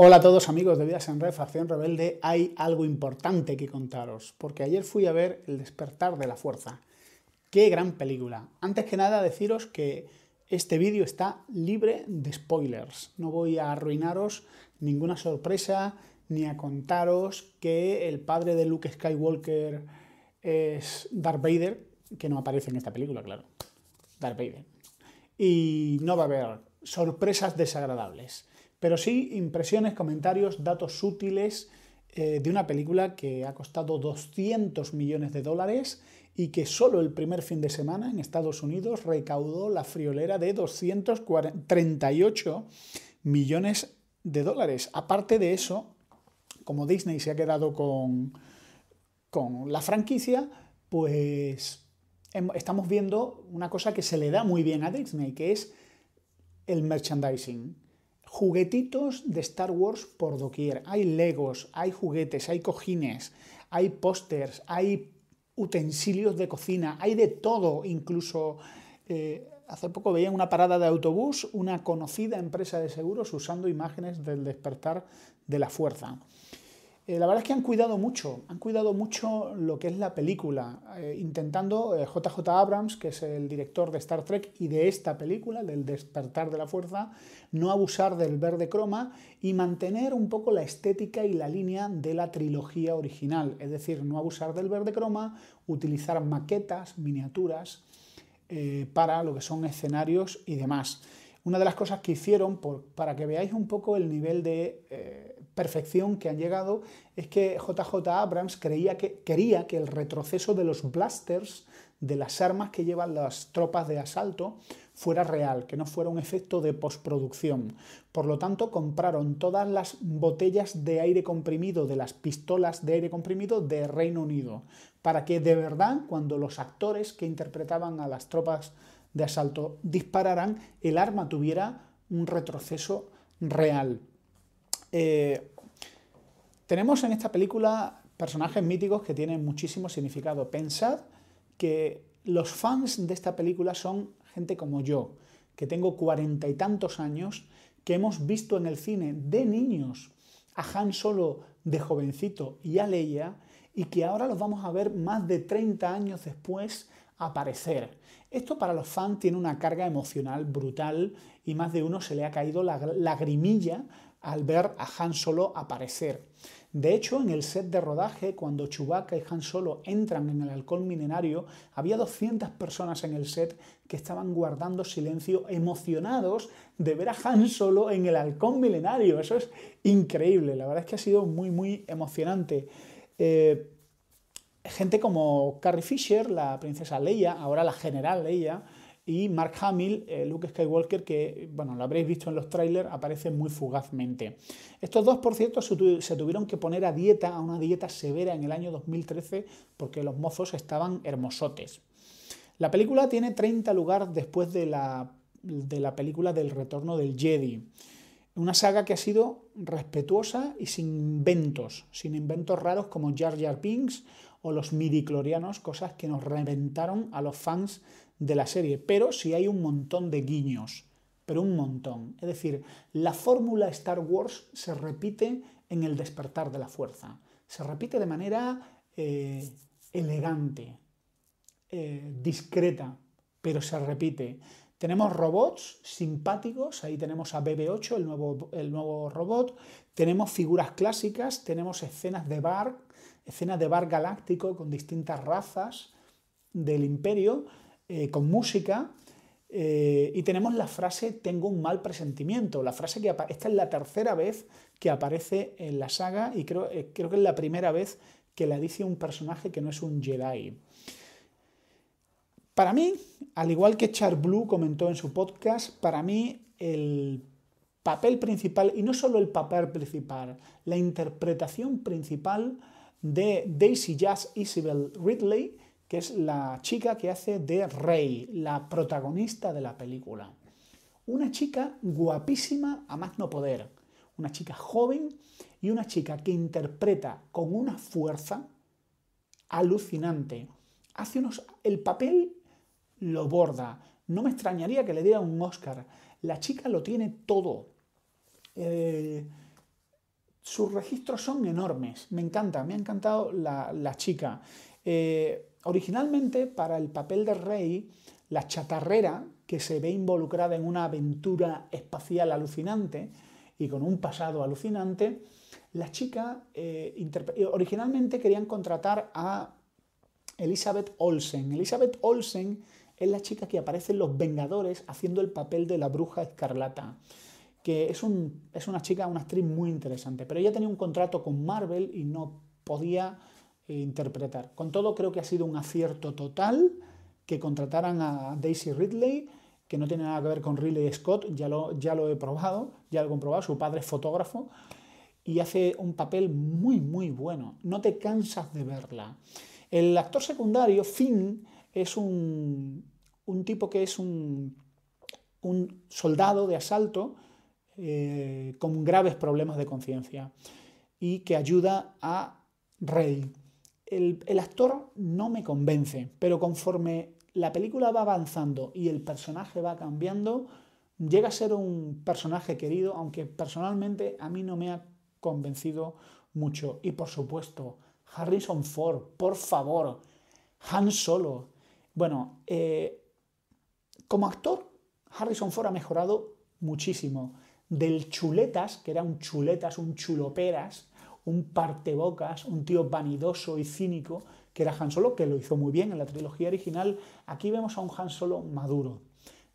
Hola a todos amigos de Vidas en Red, Facción Rebelde. Hay algo importante que contaros, porque ayer fui a ver El despertar de la fuerza. ¡Qué gran película! Antes que nada deciros que este vídeo está libre de spoilers. No voy a arruinaros ninguna sorpresa ni a contaros que el padre de Luke Skywalker es Darth Vader, que no aparece en esta película, claro. Darth Vader. Y no va a haber sorpresas desagradables pero sí impresiones, comentarios, datos útiles eh, de una película que ha costado 200 millones de dólares y que solo el primer fin de semana en Estados Unidos recaudó la friolera de 238 millones de dólares. Aparte de eso, como Disney se ha quedado con, con la franquicia, pues estamos viendo una cosa que se le da muy bien a Disney, que es el merchandising juguetitos de Star Wars por doquier. Hay legos, hay juguetes, hay cojines, hay pósters, hay utensilios de cocina, hay de todo, incluso... Eh, hace poco veía en una parada de autobús una conocida empresa de seguros usando imágenes del despertar de la fuerza. Eh, la verdad es que han cuidado mucho, han cuidado mucho lo que es la película, eh, intentando JJ eh, Abrams, que es el director de Star Trek y de esta película, del despertar de la fuerza, no abusar del verde croma y mantener un poco la estética y la línea de la trilogía original, es decir, no abusar del verde croma, utilizar maquetas, miniaturas para lo que son escenarios y demás. Una de las cosas que hicieron, para que veáis un poco el nivel de perfección que han llegado es que JJ Abrams creía que, quería que el retroceso de los blasters, de las armas que llevan las tropas de asalto, fuera real, que no fuera un efecto de postproducción. Por lo tanto, compraron todas las botellas de aire comprimido, de las pistolas de aire comprimido de Reino Unido, para que de verdad cuando los actores que interpretaban a las tropas de asalto dispararan, el arma tuviera un retroceso real. Eh, tenemos en esta película personajes míticos que tienen muchísimo significado. Pensad que los fans de esta película son gente como yo, que tengo cuarenta y tantos años, que hemos visto en el cine de niños a Han Solo de jovencito y a Leia, y que ahora los vamos a ver más de 30 años después aparecer. Esto para los fans tiene una carga emocional brutal y más de uno se le ha caído la lagrimilla al ver a Han Solo aparecer. De hecho, en el set de rodaje, cuando Chewbacca y Han Solo entran en el halcón milenario, había 200 personas en el set que estaban guardando silencio, emocionados de ver a Han Solo en el halcón milenario. Eso es increíble, la verdad es que ha sido muy, muy emocionante. Eh, gente como Carrie Fisher, la princesa Leia, ahora la general Leia, y Mark Hamill, eh, Luke Skywalker, que, bueno, lo habréis visto en los trailers, aparece muy fugazmente. Estos dos, por cierto, se, tuvieron que poner a dieta, a una dieta severa en el año 2013, porque los mozos estaban hermosotes. La película tiene 30 lugares después de la, de la película del retorno del Jedi. Una saga que ha sido respetuosa y sin inventos, sin inventos raros como Jar Jar Pinks o los midiclorianos, cosas que nos reventaron a los fans de la serie, pero si hay un montón de guiños, pero un montón. Es decir, la fórmula Star Wars se repite en el despertar de la fuerza, se repite de manera eh, elegante, eh, discreta, pero se repite. Tenemos robots simpáticos, ahí tenemos a BB8, el nuevo, el nuevo robot, tenemos figuras clásicas, tenemos escenas de bar, escenas de bar galáctico con distintas razas del imperio, eh, con música. Eh, y tenemos la frase tengo un mal presentimiento, la frase que esta es la tercera vez que aparece en la saga y creo, eh, creo que es la primera vez que la dice un personaje que no es un Jedi. Para mí, al igual que Char Blue comentó en su podcast, para mí el papel principal, y no solo el papel principal, la interpretación principal de Daisy Jazz Isabel Ridley que es la chica que hace de Rey, la protagonista de la película. Una chica guapísima a más no poder, una chica joven y una chica que interpreta con una fuerza alucinante. Hace unos... El papel lo borda. No me extrañaría que le diera un Oscar. La chica lo tiene todo. Eh, sus registros son enormes. Me encanta, me ha encantado la, chica. Eh, Originalmente, para el papel de rey, la chatarrera, que se ve involucrada en una aventura espacial alucinante y con un pasado alucinante, la chica eh, eh, originalmente querían contratar a Elizabeth Olsen. Elizabeth Olsen es la chica que aparece en Los Vengadores haciendo el papel de la bruja escarlata, que es, es una chica, una actriz muy interesante, pero ella tenía un contrato con Marvel y no podía e interpretar. Con todo, creo que ha sido un acierto total que contrataran a Daisy Ridley, que no tiene nada que ver con Ridley Scott, ya lo, ya lo he probado, ya lo he comprobado, su padre es fotógrafo y hace un papel muy, muy bueno. No te cansas de verla. El actor secundario, Finn, es un, tipo que es un, un soldado de asalto eh, con graves problemas de conciencia y que ayuda a Rey, el, actor no me convence, pero conforme la película va avanzando y el personaje va cambiando, llega a ser un personaje querido, aunque personalmente a mí no me ha convencido mucho. Y por supuesto, Harrison Ford, por favor, Han Solo. Bueno, eh, como actor, Harrison Ford ha mejorado muchísimo. Del chuletas, que era un chuletas, un chuloperas, un partebocas, un tío vanidoso y cínico, que era Han Solo, que lo hizo muy bien en la trilogía original. Aquí vemos a un Han Solo maduro.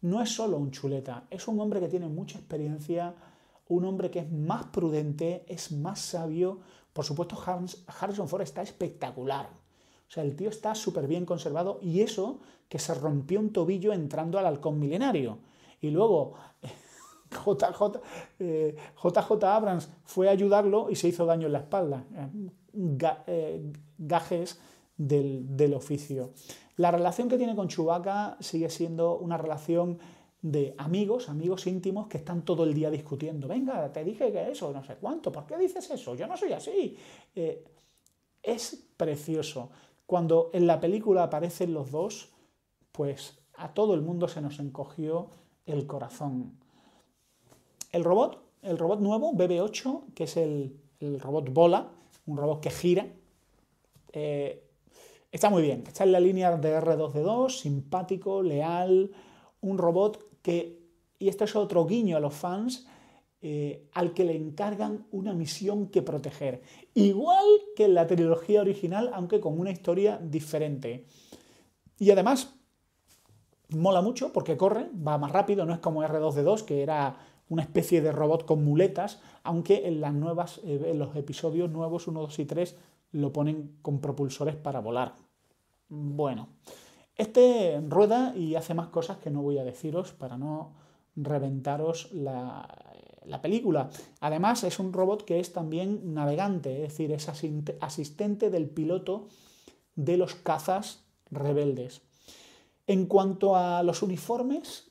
No es solo un chuleta, es un hombre que tiene mucha experiencia, un hombre que es más prudente, es más sabio. Por supuesto, Hans, Harrison Ford está espectacular. O sea, el tío está súper bien conservado y eso que se rompió un tobillo entrando al halcón milenario. Y luego JJ, eh, Abrams fue a ayudarlo y se hizo daño en la espalda. Eh, gajes del, oficio. La relación que tiene con Chubaca sigue siendo una relación de amigos, amigos íntimos que están todo el día discutiendo. Venga, te dije que eso, no sé cuánto, ¿por qué dices eso? Yo no soy así. Eh, es precioso. Cuando en la película aparecen los dos, pues a todo el mundo se nos encogió el corazón. El robot, el robot nuevo, BB8, que es el, robot bola, un robot que gira, eh, está muy bien. Está en la línea de R2D2, simpático, leal, un robot que, y esto es otro guiño a los fans, eh, al que le encargan una misión que proteger. Igual que en la trilogía original, aunque con una historia diferente. Y además, mola mucho porque corre, va más rápido, no es como R2D2, que era una especie de robot con muletas, aunque en, las nuevas, eh, los episodios nuevos 1, 2 y 3 lo ponen con propulsores para volar. Bueno, este rueda y hace más cosas que no voy a deciros para no reventaros la, la película. Además, es un robot que es también navegante, es decir, es asistente del piloto de los cazas rebeldes. En cuanto a los uniformes,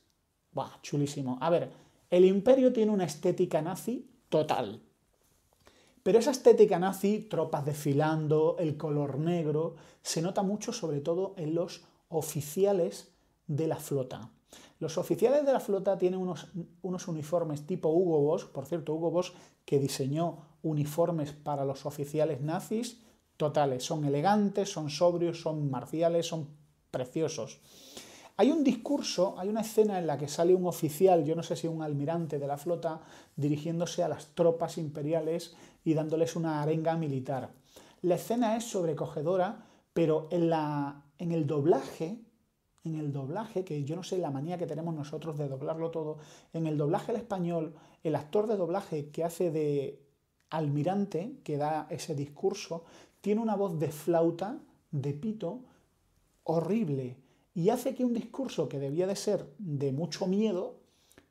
¡buah, chulísimo! A ver, el imperio tiene una estética nazi total. Pero esa estética nazi, tropas desfilando, el color negro, se nota mucho sobre todo en los oficiales de la flota. Los oficiales de la flota tienen unos, unos, uniformes tipo Hugo Boss, por cierto, Hugo Boss que diseñó uniformes para los oficiales nazis, totales, son elegantes, son sobrios, son marciales, son preciosos. Hay un discurso, hay una escena en la que sale un oficial, yo no sé si un almirante de la flota, dirigiéndose a las tropas imperiales y dándoles una arenga militar. La escena es sobrecogedora, pero en, la, en el doblaje, en el doblaje, que yo no sé la manía que tenemos nosotros de doblarlo todo, en el doblaje al español, el actor de doblaje que hace de almirante, que da ese discurso, tiene una voz de flauta, de pito, horrible y hace que un discurso que debía de ser de mucho miedo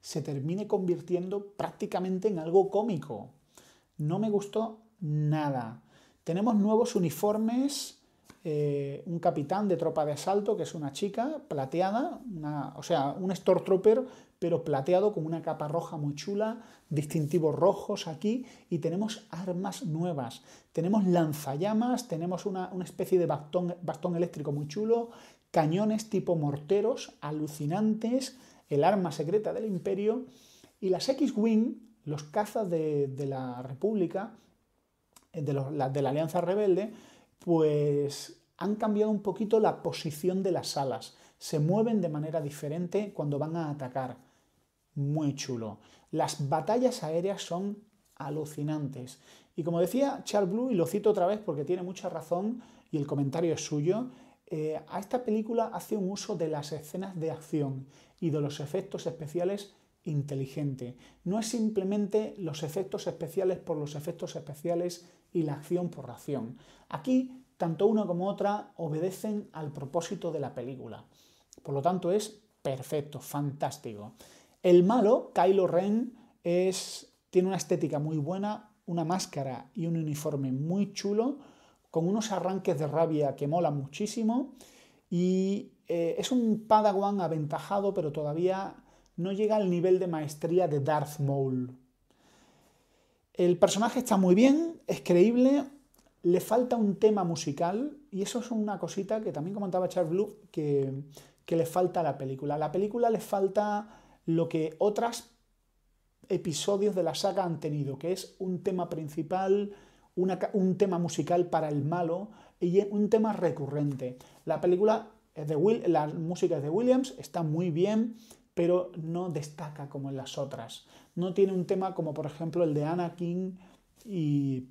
se termine convirtiendo prácticamente en algo cómico. No me gustó nada. Tenemos nuevos uniformes, eh, un capitán de tropa de asalto, que es una chica plateada, o sea, un Stormtrooper, pero plateado con una capa roja muy chula, distintivos rojos aquí, y tenemos armas nuevas. Tenemos lanzallamas, tenemos una, especie de bastón eléctrico muy chulo, cañones tipo morteros alucinantes, el arma secreta del imperio y las X-Wing, los cazas de, la República, eh, de, de la Alianza Rebelde, pues han cambiado un poquito la posición de las alas. Se mueven de manera diferente cuando van a atacar. Muy chulo. Las batallas aéreas son alucinantes. Y como decía Charles Blue, y lo cito otra vez porque tiene mucha razón y el comentario es suyo, eh, a esta película hace un uso de las escenas de acción y de los efectos especiales inteligente. No es simplemente los efectos especiales por los efectos especiales y la acción por la acción. Aquí, tanto una como otra obedecen al propósito de la película. Por lo tanto, es perfecto, fantástico. El malo, Kylo Ren, tiene una estética muy buena, una máscara y un uniforme muy chulo con unos arranques de rabia que mola muchísimo y eh, es un Padawan aventajado, pero todavía no llega al nivel de maestría de Darth Maul. El personaje está muy bien, es creíble, le falta un tema musical y eso es una cosita que también comentaba Charles Blue que, que le falta a la película. A la película le falta lo que otras episodios de la saga han tenido, que es un tema principal, un tema musical para el malo y un tema recurrente. La película de Will, la música de Williams, está muy bien, pero no destaca como en las otras. No tiene un tema como por ejemplo el de Anakin y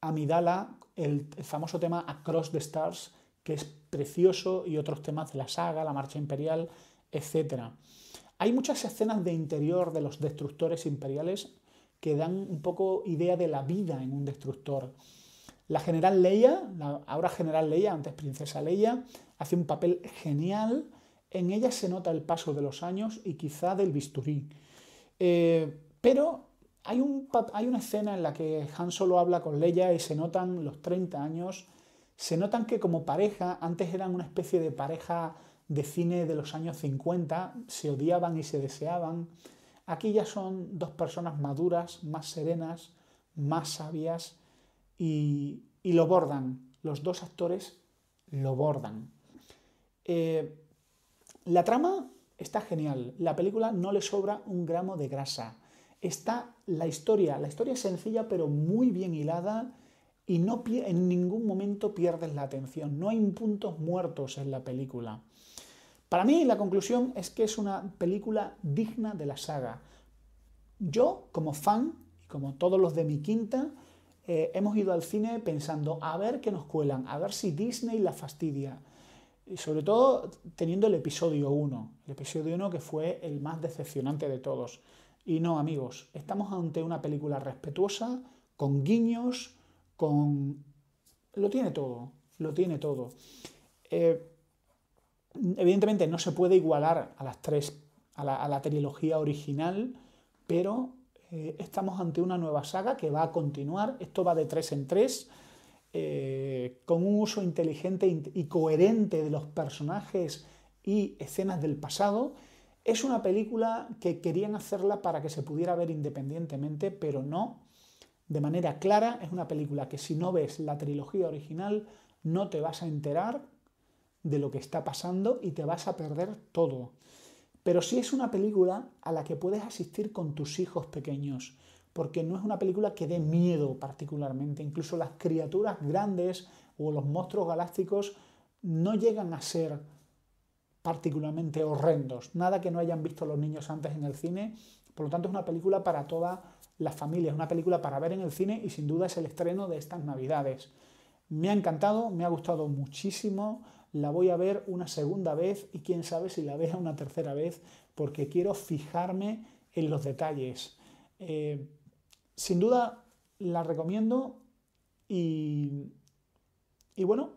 Amidala, el, el famoso tema Across the Stars, que es precioso, y otros temas de la saga, la marcha imperial, etc. Hay muchas escenas de interior de los destructores imperiales que dan un poco idea de la vida en un destructor. La general Leia, ahora general Leia, antes princesa Leia, hace un papel genial. En ella se nota el paso de los años y quizá del bisturí. Eh, pero hay, hay una escena en la que Han solo habla con Leia y se notan los 30 años. Se notan que como pareja, antes eran una especie de pareja de cine de los años 50, se odiaban y se deseaban. Aquí ya son dos personas maduras, más serenas, más sabias y, lo bordan. Los dos actores lo bordan. Eh, la trama está genial. La película no le sobra un gramo de grasa. Está la historia. La historia es sencilla pero muy bien hilada y no en ningún momento pierdes la atención. No hay puntos muertos en la película. Para mí la conclusión es que es una película digna de la saga. Yo, como fan, y como todos los de mi quinta, eh, hemos ido al cine pensando a ver qué nos cuelan, a ver si Disney la fastidia. Y sobre todo teniendo el episodio 1, el episodio 1 que fue el más decepcionante de todos. Y no, amigos, estamos ante una película respetuosa, con guiños, con... Lo tiene todo, lo tiene todo. Eh, Evidentemente no se puede igualar a las tres, a la, trilogía original, pero eh, estamos ante una nueva saga que va a continuar. Esto va de tres en tres, eh, con un uso inteligente y coherente de los personajes y escenas del pasado. Es una película que querían hacerla para que se pudiera ver independientemente, pero no. De manera clara, es una película que si no ves la trilogía original no te vas a enterar de lo que está pasando y te vas a perder todo. Pero sí es una película a la que puedes asistir con tus hijos pequeños, porque no es una película que dé miedo particularmente. Incluso las criaturas grandes o los monstruos galácticos no llegan a ser particularmente horrendos. Nada que no hayan visto los niños antes en el cine. Por lo tanto, es una película para toda la familia, es una película para ver en el cine y sin duda es el estreno de estas navidades. Me ha encantado, me ha gustado muchísimo la voy a ver una segunda vez y quién sabe si la vea una tercera vez, porque quiero fijarme en los detalles. Eh, sin duda la recomiendo y, bueno,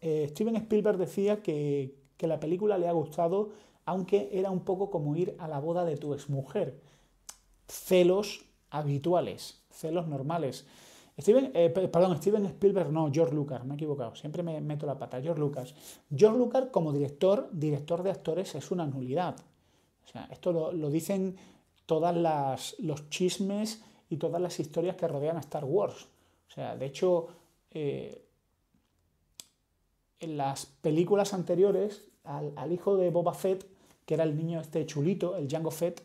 eh, Steven Spielberg decía que, que la película le ha gustado, aunque era un poco como ir a la boda de tu exmujer. Celos habituales, celos normales. Steven, eh, perdón, Steven Spielberg, no, George Lucas, me he equivocado, siempre me meto la pata, George Lucas. George Lucas como director, director de actores es una nulidad. esto lo, dicen todos los chismes y todas las historias que rodean a Star Wars. O sea, de hecho, eh, en las películas anteriores, al, al, hijo de Boba Fett, que era el niño este chulito, el Django Fett,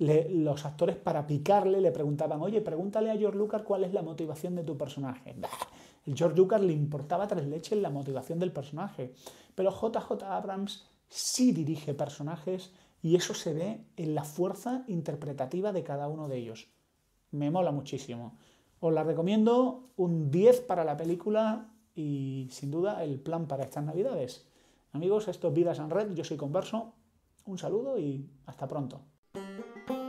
los actores para picarle le preguntaban, oye, pregúntale a George Lucas cuál es la motivación de tu personaje. el George Lucas le importaba tres leches la motivación del personaje, pero JJ Abrams sí dirige personajes y eso se ve en la fuerza interpretativa de cada uno de ellos. Me mola muchísimo. Os la recomiendo un 10 para la película y sin duda el plan para estas navidades. Amigos, esto es Vidas en Red, yo soy Converso, un saludo y hasta pronto. Thank you.